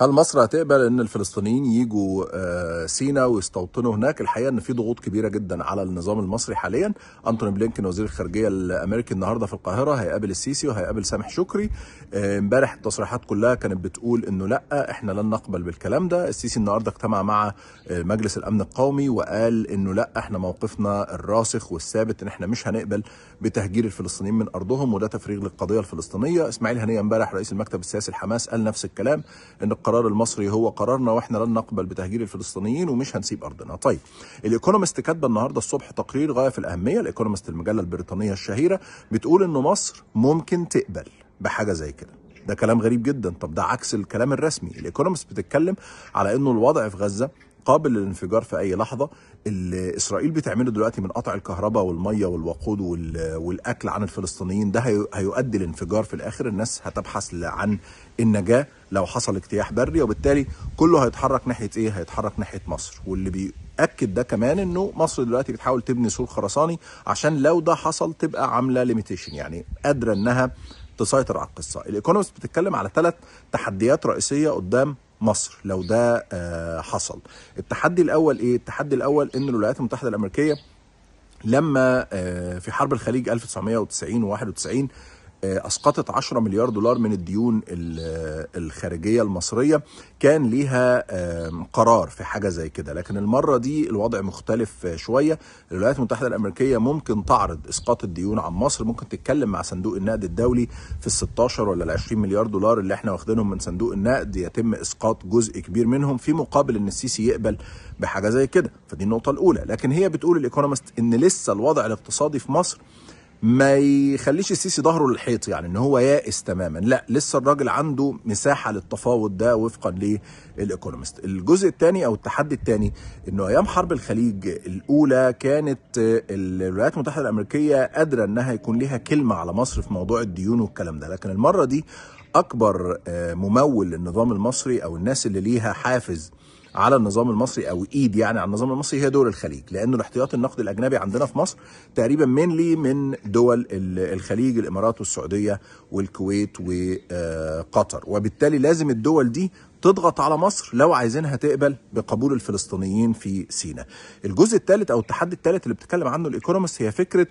هل مصر هتقبل ان الفلسطينيين يجوا آه، سينا ويستوطنوا هناك الحقيقه ان في ضغوط كبيره جدا على النظام المصري حاليا انتوني بلينكن وزير الخارجيه الامريكي النهارده في القاهره هيقابل السيسي وهيقابل سامح شكري آه، امبارح التصريحات كلها كانت بتقول انه لا احنا لن نقبل بالكلام ده السيسي النهارده اجتمع مع آه، مجلس الامن القومي وقال انه لا احنا موقفنا الراسخ والثابت ان احنا مش هنقبل بتهجير الفلسطينيين من ارضهم وده تفريغ للقضيه الفلسطينيه اسماعيل هنيه امبارح رئيس المكتب السياسي لحماس قال نفس الكلام ان القرار المصري هو قرارنا واحنا لن نقبل بتهجير الفلسطينيين ومش هنسيب ارضنا طيب الايكونومست كاتبه النهارده الصبح تقرير غايه في الاهميه الايكونومست المجله البريطانيه الشهيره بتقول ان مصر ممكن تقبل بحاجه زي كده ده كلام غريب جدا طب ده عكس الكلام الرسمي الايكونومست بتتكلم على انه الوضع في غزه قابل للانفجار في اي لحظه اللي اسرائيل بتعمله دلوقتي من قطع الكهرباء والميه والوقود والاكل عن الفلسطينيين ده هيؤدي لانفجار في الاخر الناس هتبحث عن النجاه لو حصل اجتياح بري وبالتالي كله هيتحرك ناحيه ايه هيتحرك ناحيه مصر واللي بي اكد ده كمان انه مصر دلوقتي بتحاول تبني سور خرساني عشان لو ده حصل تبقى عامله ليميتيشن يعني قادره انها تسيطر على القصه الايكونومست بتتكلم على ثلاث تحديات رئيسيه قدام مصر لو ده آه، حصل التحدي الاول ايه التحدي الاول ان الولايات المتحده الامريكيه لما آه، في حرب الخليج 1990 و91 آه، اسقطت 10 مليار دولار من الديون آه، الخارجيه المصريه كان ليها قرار في حاجه زي كده لكن المره دي الوضع مختلف آه، شويه الولايات المتحده الامريكيه ممكن تعرض اسقاط الديون عن مصر ممكن تتكلم مع صندوق النقد الدولي في ال 16 ولا ال 20 مليار دولار اللي احنا واخدينهم من صندوق النقد يتم اسقاط جزء كبير منهم في مقابل ان السيسي يقبل بحاجه زي كده فدي النقطه الاولى لكن هي بتقول الايكونومست ان لسه الوضع الاقتصادي في مصر ما يخليش السيسي ظهره للحيط يعني ان هو يائس تماما لا لسه الراجل عنده مساحه للتفاوض ده وفقا للايكونومست الجزء الثاني او التحدي الثاني انه ايام حرب الخليج الاولى كانت الولايات المتحده الامريكيه قادره انها يكون لها كلمه على مصر في موضوع الديون والكلام ده لكن المره دي اكبر آه، ممول للنظام المصري او الناس اللي ليها حافز على النظام المصري او ايد يعني على النظام المصري هي دول الخليج لانه الاحتياطي النقد الاجنبي عندنا في مصر تقريبا مينلي من دول الخليج الامارات والسعوديه والكويت وقطر وبالتالي لازم الدول دي تضغط على مصر لو عايزينها تقبل بقبول الفلسطينيين في سيناء. الجزء الثالث او التحدي الثالث اللي بتتكلم عنه الايكونومست هي فكره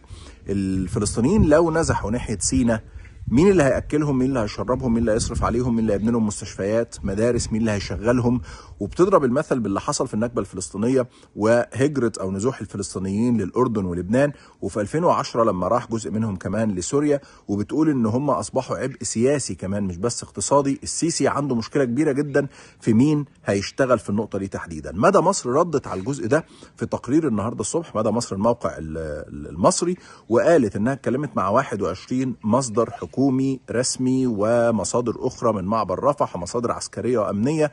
الفلسطينيين لو نزحوا ناحيه سيناء مين اللي هياكلهم مين اللي هيشربهم مين اللي هيصرف عليهم مين اللي هيبني لهم مستشفيات مدارس مين اللي هيشغلهم وبتضرب المثل باللي حصل في النكبه الفلسطينيه وهجره او نزوح الفلسطينيين للاردن ولبنان وفي 2010 لما راح جزء منهم كمان لسوريا وبتقول ان هم اصبحوا عبء سياسي كمان مش بس اقتصادي السيسي عنده مشكله كبيره جدا في مين هيشتغل في النقطه دي تحديدا مدى مصر ردت على الجزء ده في تقرير النهارده الصبح مدى مصر الموقع المصري وقالت انها اتكلمت مع 21 مصدر حكومي حكومي رسمي ومصادر أخرى من معبر رفح مصادر عسكرية وأمنية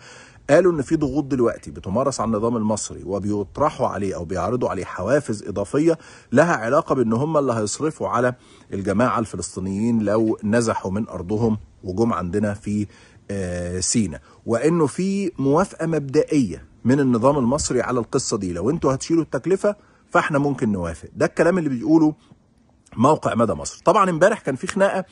قالوا ان في ضغوط دلوقتي بتمارس على النظام المصري وبيطرحوا عليه او بيعرضوا عليه حوافز اضافيه لها علاقه بان هم اللي هيصرفوا على الجماعه الفلسطينيين لو نزحوا من ارضهم وجم عندنا في آه، سينا وانه في موافقه مبدئيه من النظام المصري على القصه دي لو انتوا هتشيلوا التكلفه فاحنا ممكن نوافق ده الكلام اللي بيقوله موقع مدى مصر طبعا امبارح كان في خناقه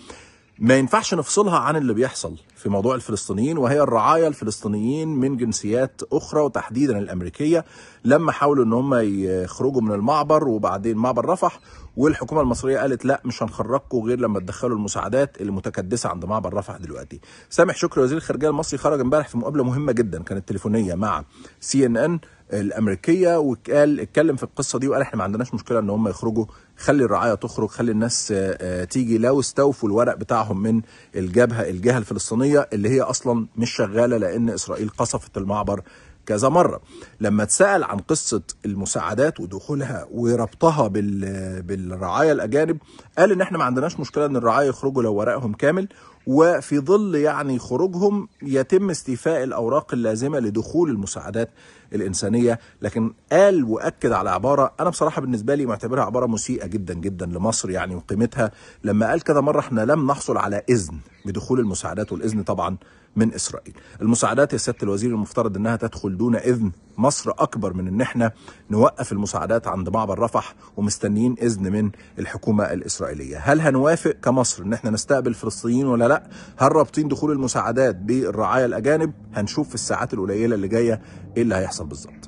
ما ينفعش نفصلها عن اللي بيحصل في موضوع الفلسطينيين وهي الرعاية الفلسطينيين من جنسيات أخرى وتحديدا الأمريكية لما حاولوا أن هم يخرجوا من المعبر وبعدين معبر رفح والحكومة المصرية قالت لا مش هنخرجكم غير لما تدخلوا المساعدات المتكدسة عند معبر رفح دلوقتي سامح شكري وزير الخارجية المصري خرج امبارح في مقابلة مهمة جدا كانت تليفونية مع سي ان ان الامريكيه وقال اتكلم في القصه دي وقال احنا ما عندناش مشكله ان هم يخرجوا خلي الرعايه تخرج خلي الناس آه، آه، تيجي لو استوفوا الورق بتاعهم من الجبهه الجهه الفلسطينيه اللي هي اصلا مش شغاله لان اسرائيل قصفت المعبر كذا مره لما اتسال عن قصه المساعدات ودخولها وربطها بال... بالرعايا الاجانب قال ان احنا ما عندناش مشكله ان الرعايا يخرجوا لو ورقهم كامل وفي ظل يعني خروجهم يتم استيفاء الاوراق اللازمه لدخول المساعدات الانسانيه لكن قال واكد على عباره انا بصراحه بالنسبه لي معتبرها عباره مسيئه جدا جدا لمصر يعني وقيمتها لما قال كذا مره احنا لم نحصل على اذن بدخول المساعدات والاذن طبعا من اسرائيل. المساعدات يا سياده الوزير المفترض انها تدخل دون اذن مصر اكبر من ان احنا نوقف المساعدات عند معبر رفح ومستنيين اذن من الحكومه الاسرائيليه. هل هنوافق كمصر ان احنا نستقبل فلسطينيين ولا لا؟ هل رابطين دخول المساعدات بالرعايا الاجانب؟ هنشوف في الساعات القليله اللي جايه ايه اللي هيحصل بالظبط.